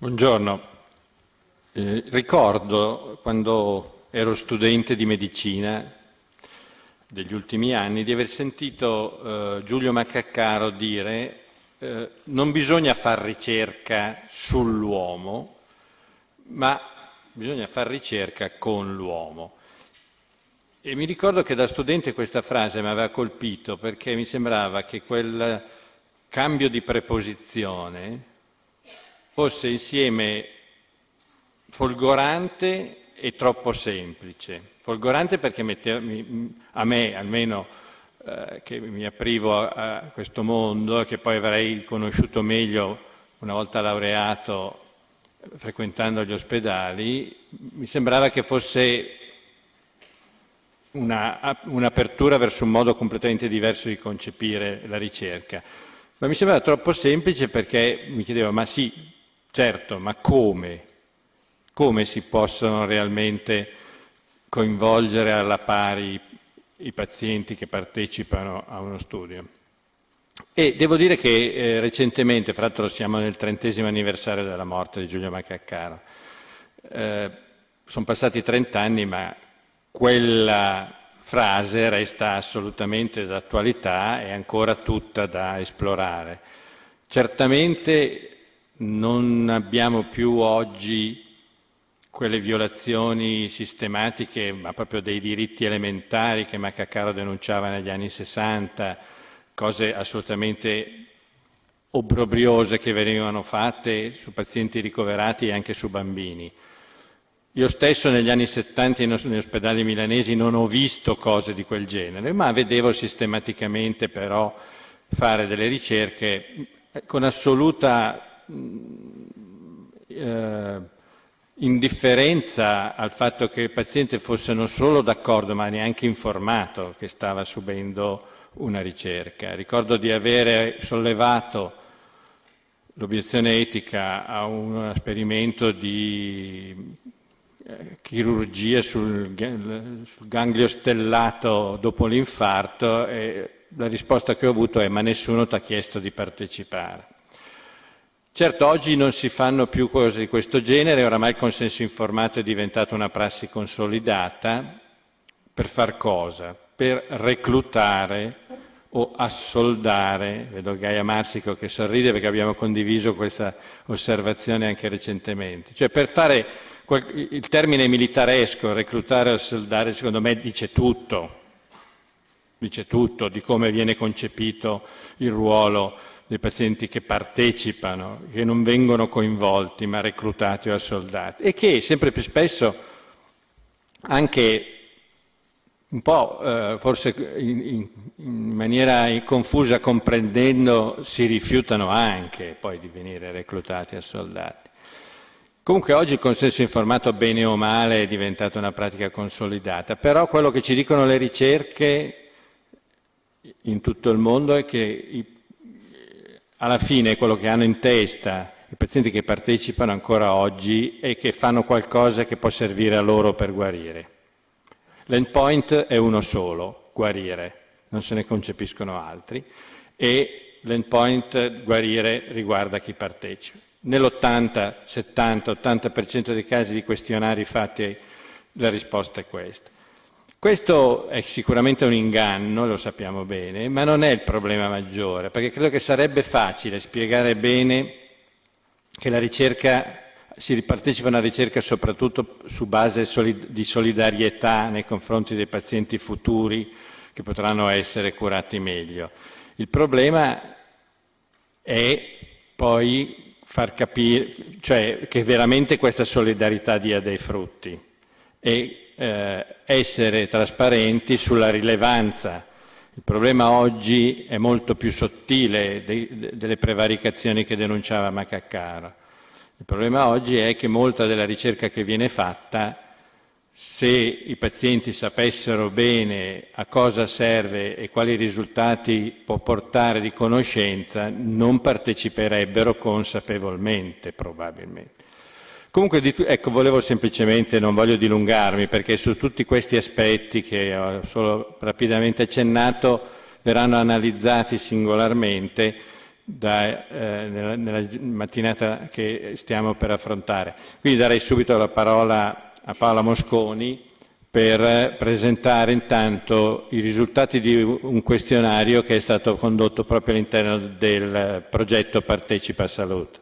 Buongiorno. Eh, ricordo quando ero studente di medicina degli ultimi anni di aver sentito eh, Giulio Maccaccaro dire eh, non bisogna fare ricerca sull'uomo, ma bisogna fare ricerca con l'uomo. E mi ricordo che da studente questa frase mi aveva colpito perché mi sembrava che quel cambio di preposizione fosse insieme folgorante e troppo semplice. Folgorante perché mettermi, a me almeno eh, che mi aprivo a, a questo mondo, che poi avrei conosciuto meglio una volta laureato frequentando gli ospedali, mi sembrava che fosse una, un'apertura verso un modo completamente diverso di concepire la ricerca. Ma mi sembrava troppo semplice perché mi chiedevo, ma sì, Certo, ma come? Come si possono realmente coinvolgere alla pari i pazienti che partecipano a uno studio? E devo dire che eh, recentemente, fra l'altro siamo nel trentesimo anniversario della morte di Giulio Macaccaro, eh, sono passati trent'anni, ma quella frase resta assolutamente d'attualità e ancora tutta da esplorare. Certamente non abbiamo più oggi quelle violazioni sistematiche, ma proprio dei diritti elementari che Macacaro denunciava negli anni 60, cose assolutamente obrobriose che venivano fatte su pazienti ricoverati e anche su bambini. Io stesso negli anni 70 negli ospedali milanesi non ho visto cose di quel genere, ma vedevo sistematicamente però fare delle ricerche eh, con assoluta eh, indifferenza al fatto che il paziente fosse non solo d'accordo ma neanche informato che stava subendo una ricerca. Ricordo di avere sollevato l'obiezione etica a un esperimento di eh, chirurgia sul, ganglio stellato dopo l'infarto e la risposta che ho avuto è ma nessuno ti ha chiesto di partecipare. Certo, oggi non si fanno più cose di questo genere, oramai il consenso informato è diventato una prassi consolidata. Per far cosa? Per reclutare o assoldare, vedo Gaia Marsico che sorride perché abbiamo condiviso questa osservazione anche recentemente, cioè per fare il termine militaresco, reclutare o assoldare, secondo me dice tutto, dice tutto di come viene concepito il ruolo dei pazienti che partecipano, che non vengono coinvolti ma reclutati o soldati e che sempre più spesso anche un po' eh, forse in, in, maniera confusa comprendendo si rifiutano anche poi di venire reclutati a soldati. Comunque oggi il consenso informato bene o male è diventata una pratica consolidata, però quello che ci dicono le ricerche in tutto il mondo è che i alla fine quello che hanno in testa i pazienti che partecipano ancora oggi è che fanno qualcosa che può servire a loro per guarire. L'endpoint è uno solo, guarire, non se ne concepiscono altri e l'endpoint guarire riguarda chi partecipa. Nell'80, 70, 80% dei casi di questionari fatti la risposta è questa. Questo è sicuramente un inganno, lo sappiamo bene, ma non è il problema maggiore, perché credo che sarebbe facile spiegare bene che la ricerca si partecipa a una ricerca soprattutto su base di solidarietà nei confronti dei pazienti futuri che potranno essere curati meglio. Il problema è poi far capire, cioè che veramente questa solidarietà dia dei frutti e eh, essere trasparenti sulla rilevanza. Il problema oggi è molto più sottile de, de, delle prevaricazioni che denunciava Macaccaro. Il problema oggi è che molta della ricerca che viene fatta se i pazienti sapessero bene a cosa serve e quali risultati può portare di conoscenza, non parteciperebbero consapevolmente probabilmente. Comunque, ecco, volevo semplicemente, non voglio dilungarmi, perché su tutti questi aspetti che ho solo rapidamente accennato, verranno analizzati singolarmente da, eh, nella, nella, mattinata che stiamo per affrontare. Quindi darei subito la parola a Paola Mosconi per presentare intanto i risultati di un questionario che è stato condotto proprio all'interno del progetto Partecipa Salute.